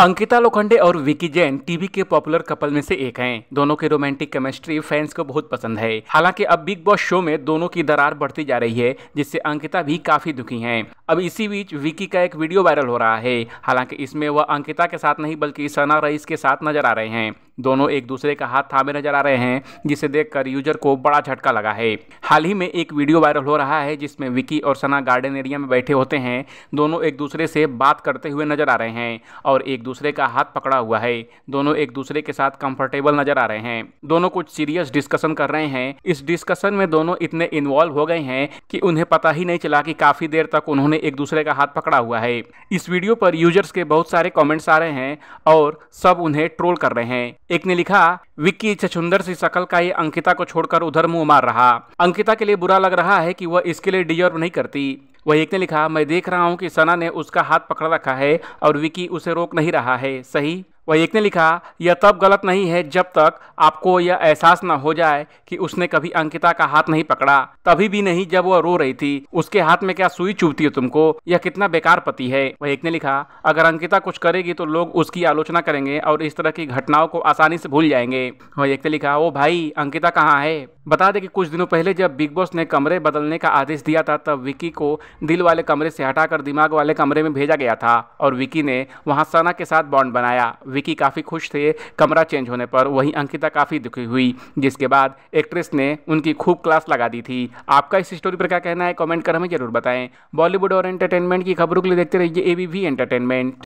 अंकिता लोखंडे और विकी जैन टीवी के popular couple में से एक हैं दोनों की रोमांटिक केमिस्ट्री फैंस को बहुत पसंद है हालांकि अब बिग बॉस शो में दोनों की दरार बढ़ती जा रही है जिससे अंकिता भी काफी दुखी हैं अब इसी बीच विकी का एक वीडियो वायरल हो रहा है हालांकि इसमें वह अंकिता के साथ नहीं बल्कि सना रईस के साथ नजर आ रहे हैं दोनों एक दूसरे का हाथ थामे नजर आ रहे हैं जिसे देखकर यूजर को बड़ा झटका लगा है हाल ही में एक वीडियो वायरल हो रहा है जिसमें विकी और सना गार्डन एरिया में बैठे होते हैं दोनों एक दूसरे से बात करते हुए नजर आ रहे हैं और एक दूसरे का हाथ पकड़ा हुआ है दोनों एक दूसरे के साथ कंफर्टेबल नजर आ रहे हैं दोनों कुछ सीरियस डिस्कशन कर रहे हैं इस डिस्कशन में दोनों इतने इन्वॉल्व हो गए हैं कि उन्हें पता ही नहीं चला कि काफी देर तक उन्होंने एक दूसरे का हाथ पकड़ा हुआ है इस वीडियो पर यूजर्स के बहुत सारे कमेंट्स आ रहे हैं और सब उन्हें ट्रोल कर रहे हैं एक ने लिखा विक्की छछुंदर सी शकल का ये अंकिता को छोड़कर उधर मुंह मार रहा अंकिता के लिए बुरा लग रहा है कि वह इसके लिए डिजर्व नहीं करती वही एक ने लिखा मैं देख रहा हूँ कि सना ने उसका हाथ पकड़ रखा है और विकी उसे रोक नहीं रहा है सही वह एक ने लिखा यह तब गलत नहीं है जब तक आपको यह एहसास न हो जाए कि उसने कभी अंकिता का हाथ नहीं पकड़ा तभी भी नहीं जब वह रो रही थी उसके हाथ में क्या सुई चुभती है तुमको यह कितना बेकार पति है वह एक ने लिखा अगर अंकिता कुछ करेगी तो लोग उसकी आलोचना करेंगे और इस तरह की घटनाओं को आसानी से भूल जाएंगे वह एक ने लिखा ओ भाई अंकिता कहाँ है बता दें कि कुछ दिनों पहले जब बिग बॉस ने कमरे बदलने का आदेश दिया था तब विकी को दिल वाले कमरे से हटाकर दिमाग वाले कमरे में भेजा गया था और विकी ने वहां सना के साथ बॉन्ड बनाया विकी काफ़ी खुश थे कमरा चेंज होने पर वहीं अंकिता काफ़ी दुखी हुई जिसके बाद एक्ट्रेस ने उनकी खूब क्लास लगा दी थी आपका इस स्टोरी पर क्या कहना है कॉमेंट कर हमें जरूर बताएं बॉलीवुड और एंटरटेनमेंट की खबरों के लिए देखते रहिए ए एंटरटेनमेंट